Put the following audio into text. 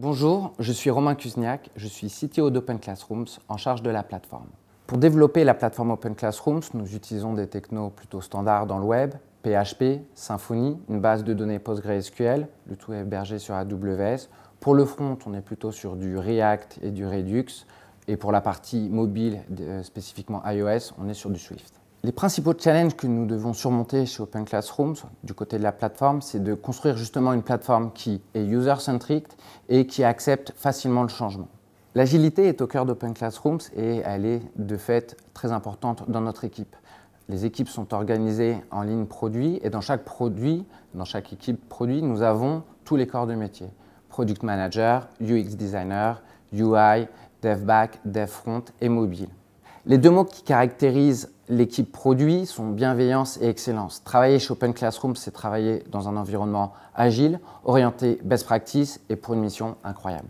Bonjour, je suis Romain Kuzniak, je suis CTO d'Open Classrooms en charge de la plateforme. Pour développer la plateforme Open Classrooms, nous utilisons des technos plutôt standards dans le web, PHP, Symfony, une base de données PostgreSQL, le tout hébergé sur AWS. Pour le front, on est plutôt sur du React et du Redux, et pour la partie mobile, euh, spécifiquement iOS, on est sur du Swift. Les principaux challenges que nous devons surmonter chez Open Classrooms, du côté de la plateforme, c'est de construire justement une plateforme qui est user-centric et qui accepte facilement le changement. L'agilité est au cœur d'Open Classrooms et elle est de fait très importante dans notre équipe. Les équipes sont organisées en ligne produit et dans chaque produit, dans chaque équipe produit, nous avons tous les corps de métier. Product Manager, UX Designer, UI, Dev Back, Dev Front et mobile. Les deux mots qui caractérisent l'équipe produit sont bienveillance et excellence. Travailler chez Open Classroom, c'est travailler dans un environnement agile, orienté best practice et pour une mission incroyable.